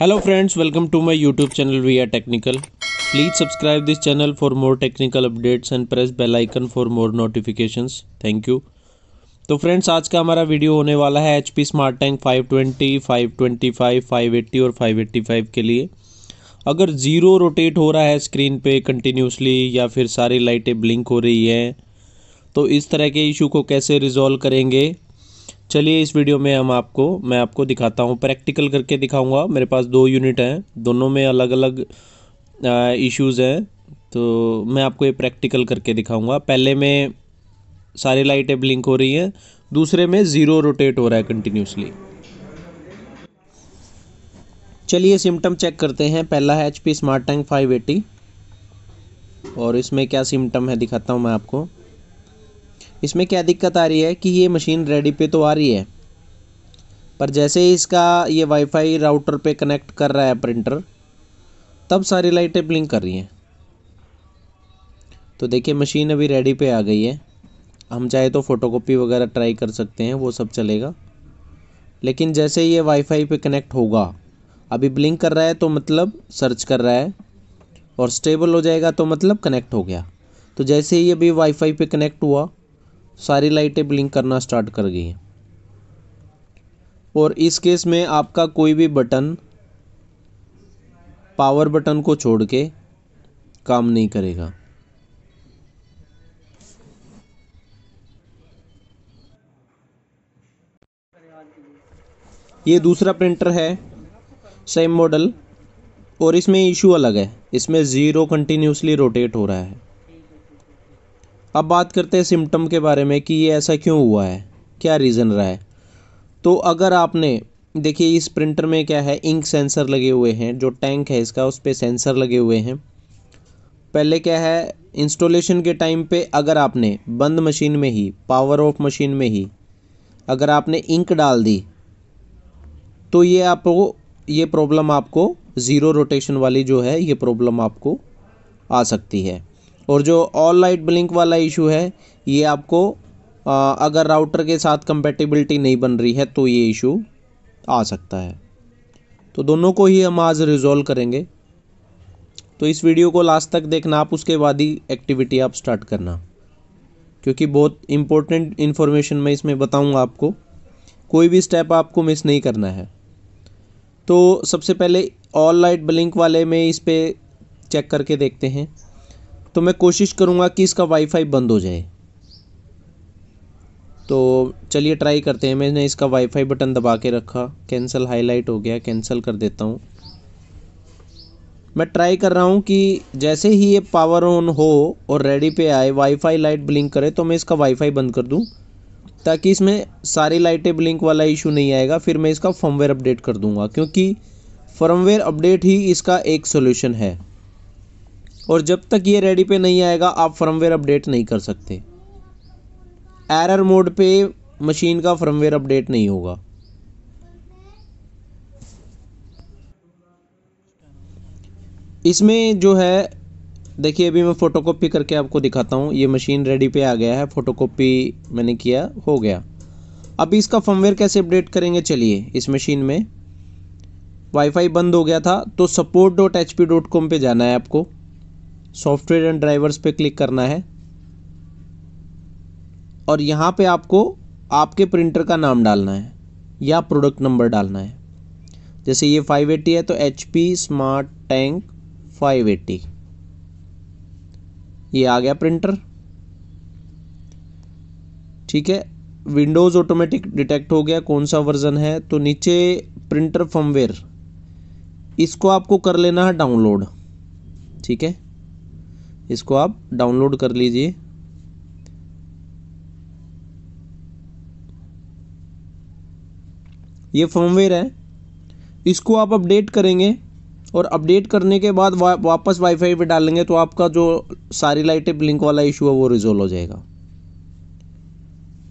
hello friends welcome to my YouTube channel we are technical please subscribe this channel for more technical updates and press bell icon for more notifications thank you तो friends आज का हमारा video होने वाला है H P smart tank five five twenty twenty five five eighty और five eighty five के लिए अगर जीरो रोटेट हो रहा है स्क्रीन पर कंटिन्यूसली या फिर सारी लाइटें ब्लिंक हो रही हैं तो इस तरह के इशू को कैसे रिजॉल्व करेंगे चलिए इस वीडियो में हम आपको मैं आपको दिखाता हूँ प्रैक्टिकल करके दिखाऊंगा मेरे पास दो यूनिट हैं दोनों में अलग अलग इश्यूज़ हैं तो मैं आपको ये प्रैक्टिकल करके दिखाऊंगा पहले में सारी लाइटें ब्लिंक हो रही हैं दूसरे में ज़ीरो रोटेट हो रहा है कंटिन्यूसली चलिए सिम्टम चेक करते हैं पहला है H smart tank five eighty और इसमें क्या सिम्टम है दिखाता हूँ मैं आपको इसमें क्या दिक्कत आ रही है कि ये मशीन रेडी पे तो आ रही है पर जैसे ही इसका ये वाईफाई राउटर पे कनेक्ट कर रहा है प्रिंटर तब सारी लाइटें ब्लिंक कर रही हैं तो देखिए मशीन अभी रेडी पे आ गई है हम चाहे तो फ़ोटोकॉपी वगैरह ट्राई कर सकते हैं वो सब चलेगा लेकिन जैसे ये वाईफाई पे कनेक्ट होगा अभी ब्लिंक कर रहा है तो मतलब सर्च कर रहा है और स्टेबल हो जाएगा तो मतलब कनेक्ट हो गया तो जैसे ही अभी वाईफाई पे कनेक्ट हुआ सारी लाइटें ब्लिंक करना स्टार्ट कर गई हैं और इस केस में आपका कोई भी बटन पावर बटन को छोड़ के काम नहीं करेगा ये दूसरा प्रिंटर है सेम मॉडल और इसमें इशू अलग है इसमें ज़ीरो कंटिन्यूसली रोटेट हो रहा है अब बात करते हैं सिम्टम के बारे में कि ये ऐसा क्यों हुआ है क्या रीज़न रहा है तो अगर आपने देखिए इस प्रिंटर में क्या है इंक सेंसर लगे हुए हैं जो टैंक है इसका उस पर सेंसर लगे हुए हैं पहले क्या है इंस्टॉलेशन के टाइम पे अगर आपने बंद मशीन में ही पावर ऑफ मशीन में ही अगर आपने इंक डाल दी तो ये आपको ये प्रॉब्लम आपको ज़ीरो रोटेशन वाली जो है ये प्रॉब्लम आपको आ सकती है और जो ऑल लाइट ब्लिंक वाला इशू है ये आपको आ, अगर राउटर के साथ कंपेटिबिलिटी नहीं बन रही है तो ये इशू आ सकता है तो दोनों को ही हम आज रिजोल्व करेंगे तो इस वीडियो को लास्ट तक देखना आप उसके बाद ही एक्टिविटी आप स्टार्ट करना क्योंकि बहुत इम्पोर्टेंट इन्फॉर्मेशन मैं इसमें बताऊंगा आपको कोई भी स्टेप आपको मिस नहीं करना है तो सबसे पहले ऑल लाइट ब्लिंक वाले में इस पर चेक करके देखते हैं तो मैं कोशिश करूँगा कि इसका वाईफाई बंद हो जाए तो चलिए ट्राई करते हैं मैंने इसका वाईफाई बटन दबा के रखा कैंसिल हाईलाइट हो गया कैंसिल कर देता हूँ मैं ट्राई कर रहा हूँ कि जैसे ही ये पावर ऑन हो और रेडी पे आए वाईफाई लाइट ब्लिंक करे तो मैं इसका वाईफाई बंद कर दूँ ताकि इसमें सारी लाइटें ब्लिंक वाला इशू नहीं आएगा फिर मैं इसका फर्मवेयर अपडेट कर दूँगा क्योंकि फर्मवेयर अपडेट ही इसका एक सोल्यूशन है और जब तक ये रेडी पे नहीं आएगा आप फर्मवेयर अपडेट नहीं कर सकते एरर मोड पे मशीन का फर्मवेयर अपडेट नहीं होगा इसमें जो है देखिए अभी मैं फ़ोटोकॉपी करके आपको दिखाता हूँ ये मशीन रेडी पे आ गया है फ़ोटोकॉपी मैंने किया हो गया अभी इसका फर्मवेयर कैसे अपडेट करेंगे चलिए इस मशीन में वाईफाई बंद हो गया था तो support dot dot H P com पर जाना है आपको सॉफ्टवेयर एंड ड्राइवर्स पे क्लिक करना है और यहाँ पे आपको आपके प्रिंटर का नाम डालना है या प्रोडक्ट नंबर डालना है जैसे ये 580 है तो एच पी स्मार्ट टैंक 580 ये आ गया प्रिंटर ठीक है विंडोज़ ऑटोमेटिक डिटेक्ट हो गया कौन सा वर्जन है तो नीचे प्रिंटर फर्मवेयर इसको आपको कर लेना है डाउनलोड ठीक है इसको आप डाउनलोड कर लीजिए ये फॉर्मवेयर है इसको आप अपडेट करेंगे और अपडेट करने के बाद वा, वापस वाईफाई पे डालेंगे तो आपका जो सारी लाइटें ब्लिंक वाला इशू है वो रिजोल्व हो जाएगा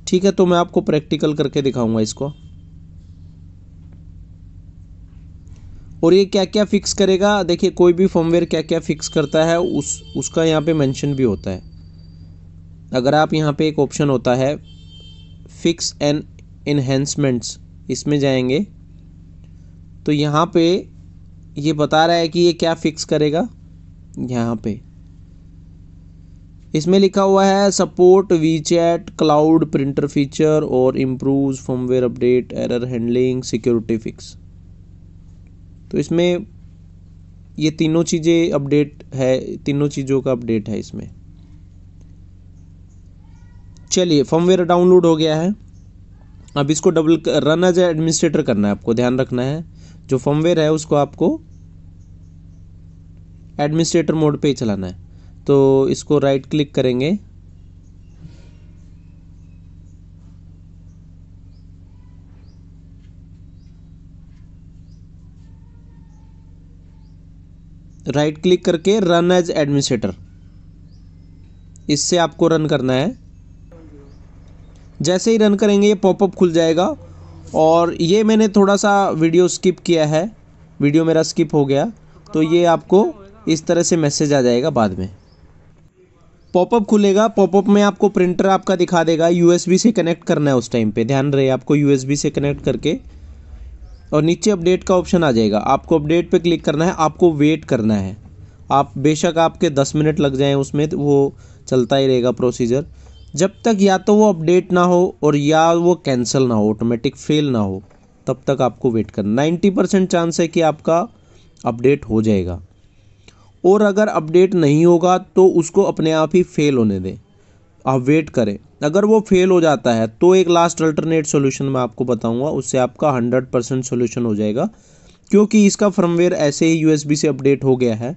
ठीक है तो मैं आपको प्रैक्टिकल करके दिखाऊंगा इसको और ये क्या क्या फ़िक्स करेगा देखिए कोई भी फॉर्मवेयर क्या क्या फ़िक्स करता है उस उसका यहाँ पे मेंशन भी होता है अगर आप यहाँ पे एक ऑप्शन होता है फिक्स एंड इन्हेंसमेंट्स इसमें जाएंगे तो यहाँ पे ये बता रहा है कि ये क्या फ़िक्स करेगा यहाँ पे इसमें लिखा हुआ है support WeChat cloud printer feature और improve firmware update error handling security fix तो इसमें ये तीनों चीज़ें अपडेट है तीनों चीज़ों का अपडेट है इसमें चलिए फॉर्मवेयर डाउनलोड हो गया है अब इसको डबल रन एज एडमिनिस्ट्रेटर करना है आपको ध्यान रखना है जो फॉर्मवेयर है उसको आपको एडमिनिस्ट्रेटर मोड पे ही चलाना है तो इसको राइट क्लिक करेंगे राइट क्लिक करके रन एज एडमिनिस्ट्रेटर इससे आपको रन करना है जैसे ही रन करेंगे ये पॉपअप खुल जाएगा और ये मैंने थोड़ा सा वीडियो स्किप किया है वीडियो मेरा स्किप हो गया तो ये आपको इस तरह से मैसेज आ जाएगा बाद में पॉपअप खुलेगा पॉपअप में आपको प्रिंटर आपका दिखा देगा यूएसबी से कनेक्ट करना है उस टाइम पे ध्यान रहे आपको यूएसबी से कनेक्ट करके और नीचे अपडेट का ऑप्शन आ जाएगा आपको अपडेट पे क्लिक करना है आपको वेट करना है आप बेशक आपके दस मिनट लग जाएँ उसमें तो वो चलता ही रहेगा प्रोसीजर जब तक या तो वो अपडेट ना हो और या वो कैंसिल ना हो ऑटोमेटिक फेल ना हो तब तक आपको वेट करना नाइन्टी परसेंट चांस है कि आपका अपडेट हो जाएगा और अगर अपडेट नहीं होगा तो उसको अपने आप ही फेल होने दें आप वेट करें अगर वो फेल हो जाता है तो एक लास्ट अल्टरनेट सोल्यूशन मैं आपको बताऊँगा उससे आपका हंड्रेड परसेंट सोल्यूशन हो जाएगा क्योंकि इसका फर्मवेयर ऐसे ही यूएसबी से अपडेट हो गया है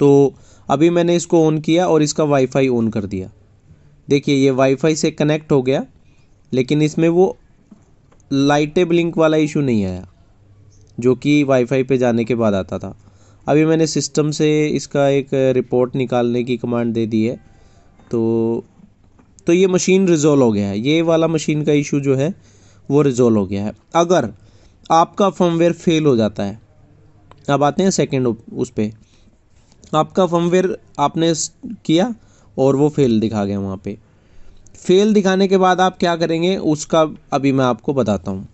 तो अभी मैंने इसको ऑन किया और इसका वाईफाई ऑन कर दिया देखिए ये वाईफाई से कनेक्ट हो गया लेकिन इसमें वो लाइटें ब्लिंक वाला इशू नहीं आया जो कि वाईफाई पे जाने के बाद आता था अभी मैंने सिस्टम से इसका एक रिपोर्ट निकालने की कमांड दे दी है तो तो ये मशीन रिजोल्व हो गया है ये वाला मशीन का इशू जो है वो रिजोल्व हो गया है अगर आपका फर्मवेयर फेल हो जाता है अब आते हैं सेकेंड उस पर आपका फर्मवेयर आपने किया और वो फेल दिखा गया वहाँ पे फेल दिखाने के बाद आप क्या करेंगे उसका अभी मैं आपको बताता हूँ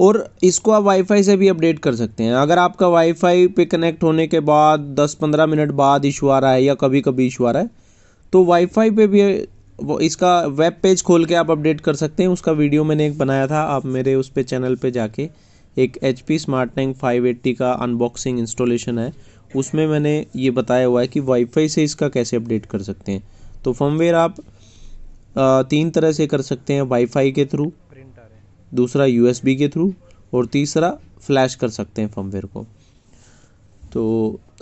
और इसको आप वाईफाई से भी अपडेट कर सकते हैं अगर आपका वाईफाई पे कनेक्ट होने के बाद 10-15 मिनट बाद इशू आ रहा है या कभी कभी इशू आ रहा है तो वाईफाई पे भी वो इसका वेब पेज खोल के आप अपडेट कर सकते हैं उसका वीडियो मैंने एक बनाया था आप मेरे उस पर चैनल पे जाके एक H P smart tank five eighty का अनबॉक्सिंग इंस्टॉलेशन है उसमें मैंने ये बताया हुआ है कि वाईफाई से इसका कैसे अपडेट कर सकते हैं तो फर्मवेयर आप तीन तरह से कर सकते हैं वाईफाई के थ्रू दूसरा यूएसबी के थ्रू और तीसरा फ्लैश कर सकते हैं फर्मवेयर को तो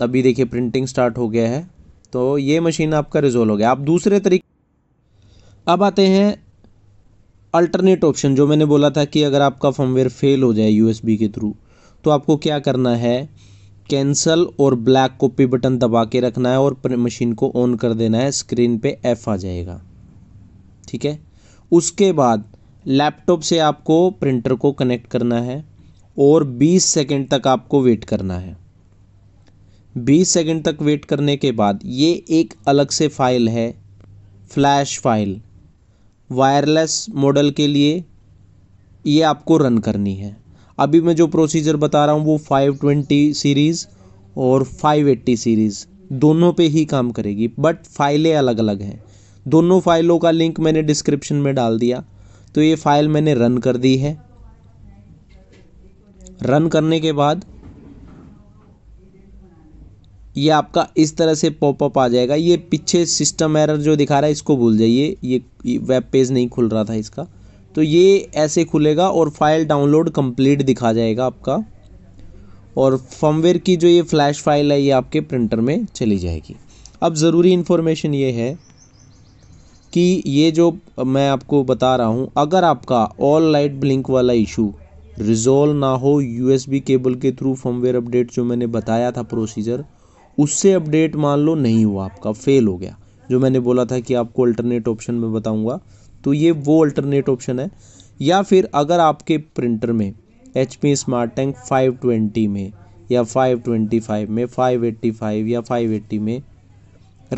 अभी देखिए प्रिंटिंग स्टार्ट हो गया है तो ये मशीन आपका रिजोल्व हो गया आप दूसरे तरीके अब आते हैं अल्टरनेट ऑप्शन जो मैंने बोला था कि अगर आपका फॉर्मवेयर फेल हो जाए यूएसबी के थ्रू तो आपको क्या करना है कैंसल और ब्लैक कॉपी बटन दबा के रखना है और मशीन को ऑन कर देना है स्क्रीन पे एफ़ आ जाएगा ठीक है उसके बाद लैपटॉप से आपको प्रिंटर को कनेक्ट करना है और 20 सेकंड तक आपको वेट करना है बीस सेकंड तक वेट करने के बाद ये एक अलग से फाइल है फ्लैश फाइल वायरलेस मॉडल के लिए ये आपको रन करनी है अभी मैं जो प्रोसीजर बता रहा हूँ वो 520 सीरीज़ और 580 सीरीज़ दोनों पे ही काम करेगी बट फाइलें अलग अलग हैं दोनों फाइलों का लिंक मैंने डिस्क्रिप्शन में डाल दिया तो ये फाइल मैंने रन कर दी है रन करने के बाद ये आपका इस तरह से पॉपअप आ जाएगा ये पीछे सिस्टम एरर जो दिखा रहा है इसको भूल जाइए ये वेब पेज नहीं खुल रहा था इसका तो ये ऐसे खुलेगा और फाइल डाउनलोड कंप्लीट दिखा जाएगा आपका और फर्मवेयर की जो ये फ्लैश फाइल है ये आपके प्रिंटर में चली जाएगी अब ज़रूरी इन्फॉर्मेशन ये है कि ये जो मैं आपको बता रहा हूँ अगर आपका ऑल लाइट ब्लिंक वाला इशू रिजोल्व ना हो यूएसबी केबल के थ्रू फर्मवेयर अपडेट जो मैंने बताया था प्रोसीजर उससे अपडेट मान लो नहीं हुआ आपका फेल हो गया जो मैंने बोला था कि आपको अल्टरनेट ऑप्शन में बताऊंगा तो ये वो अल्टरनेट ऑप्शन है या फिर अगर आपके प्रिंटर में एच पी स्मार्ट टैंक 520 में या 525 में 585 या 580 में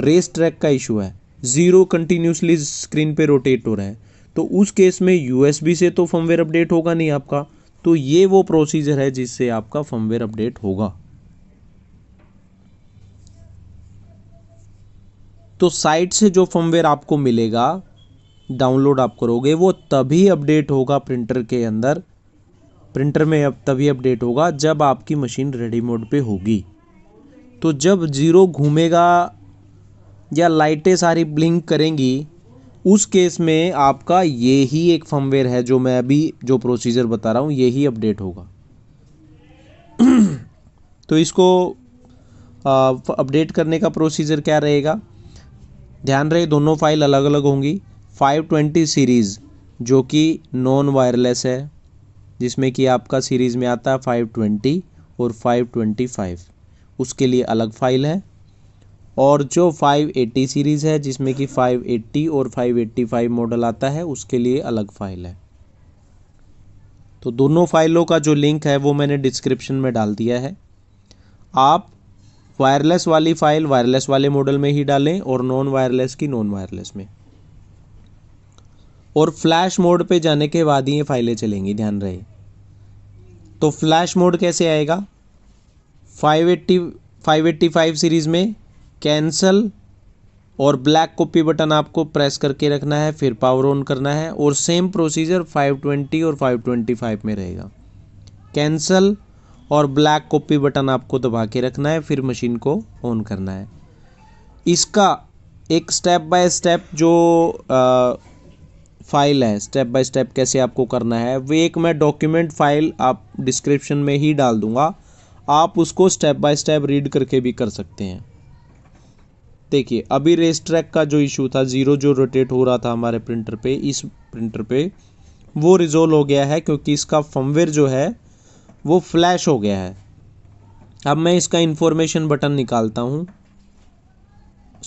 रेस ट्रैक का इशू है ज़ीरो कंटिन्यूसली स्क्रीन पे रोटेट हो रहा है तो उस केस में यूएसबी से तो फर्मवेयर अपडेट होगा नहीं आपका तो ये वो प्रोसीजर है जिससे आपका फर्मवेयर अपडेट होगा तो साइट से जो फर्मवेयर आपको मिलेगा डाउनलोड आप करोगे वो तभी अपडेट होगा प्रिंटर के अंदर प्रिंटर में अब तभी अपडेट होगा जब आपकी मशीन रेडी मोड पे होगी तो जब ज़ीरो घूमेगा या लाइटें सारी ब्लिंक करेंगी उस केस में आपका ये ही एक फर्मवेयर है जो मैं अभी जो प्रोसीजर बता रहा हूँ ये ही अपडेट होगा तो इसको अपडेट करने का प्रोसीजर क्या रहेगा ध्यान रहे दोनों फाइल अलग अलग होंगी 520 सीरीज़ जो कि नॉन वायरलेस है जिसमें कि आपका सीरीज़ में आता है 520 और 525 उसके लिए अलग फाइल है और जो 580 सीरीज़ है जिसमें कि 580 और 585 मॉडल आता है उसके लिए अलग फाइल है तो दोनों फाइलों का जो लिंक है वो मैंने डिस्क्रिप्शन में डाल दिया है आप वायरलेस वाली फाइल वायरलेस वाले मॉडल में ही डालें और नॉन वायरलेस की नॉन वायरलेस में और फ्लैश मोड पे जाने के बाद ही ये फाइलें चलेंगी ध्यान रहे तो फ्लैश मोड कैसे आएगा 580 585 सीरीज़ में कैंसल और ब्लैक कॉपी बटन आपको प्रेस करके रखना है फिर पावर ऑन करना है और सेम प्रोसीजर 520 और 525 में रहेगा कैंसल और ब्लैक कॉपी बटन आपको दबा के रखना है फिर मशीन को ऑन करना है इसका एक स्टेप बाय स्टेप जो आ, फाइल है स्टेप बाय स्टेप कैसे आपको करना है वो एक मैं डॉक्यूमेंट फाइल आप डिस्क्रिप्शन में ही डाल दूंगा आप उसको स्टेप बाय स्टेप रीड करके भी कर सकते हैं देखिए अभी रेस ट्रैक का जो इशू था ज़ीरो जो रोटेट हो रहा था हमारे प्रिंटर पे इस प्रिंटर पे वो रिजोल्व हो गया है क्योंकि इसका फमवेयर जो है वो फ्लैश हो गया है अब मैं इसका इन्फॉर्मेशन बटन निकालता हूँ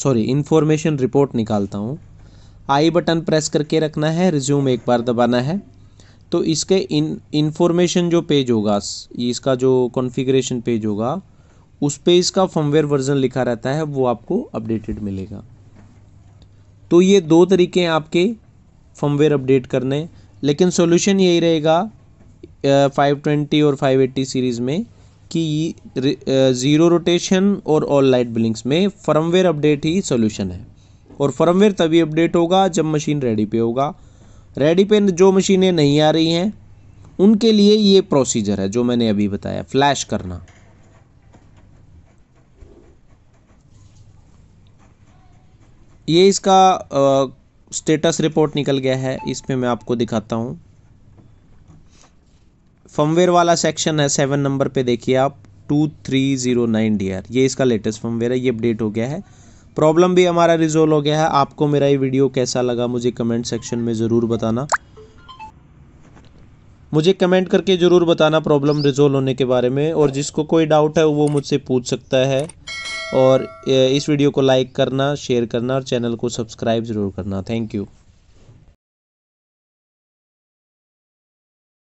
सॉरी इन्फॉर्मेशन रिपोर्ट निकालता हूँ आई बटन प्रेस करके रखना है रिज्यूम एक बार दबाना है तो इसके इन इन्फॉर्मेशन जो पेज होगा इसका जो कॉन्फ़िगरेशन पेज होगा उस पर इसका फर्मवेयर वर्जन लिखा रहता है वो आपको अपडेटेड मिलेगा तो ये दो तरीके हैं आपके फर्मवेयर अपडेट करने लेकिन सॉल्यूशन यही रहेगा फाइव ट्वेंटी और फाइव एट्टी सीरीज़ में कि ज़ीरो रोटेशन और ऑल लाइट बिलिंग्स में फर्मवेयर अपडेट ही सोल्यूशन है और फर्मवेयर तभी अपडेट होगा जब मशीन रेडी पे होगा रेडी पे जो मशीनें नहीं आ रही हैं उनके लिए ये प्रोसीजर है जो मैंने अभी बताया फ्लैश करना ये इसका स्टेटस रिपोर्ट निकल गया है इसमें मैं आपको दिखाता हूँ फमवेयर वाला सेक्शन है सेवन नंबर पे देखिए आप two three zero nine D R ये इसका लेटेस्ट फमवेयर है ये अपडेट हो गया है प्रॉब्लम भी हमारा रिजोल्व हो गया है आपको मेरा ये वीडियो कैसा लगा मुझे कमेंट सेक्शन में ज़रूर बताना मुझे कमेंट करके ज़रूर बताना प्रॉब्लम रिजोल्व होने के बारे में और जिसको कोई डाउट है वो मुझसे पूछ सकता है और इस वीडियो को लाइक करना शेयर करना और चैनल को सब्सक्राइब ज़रूर करना थैंक यू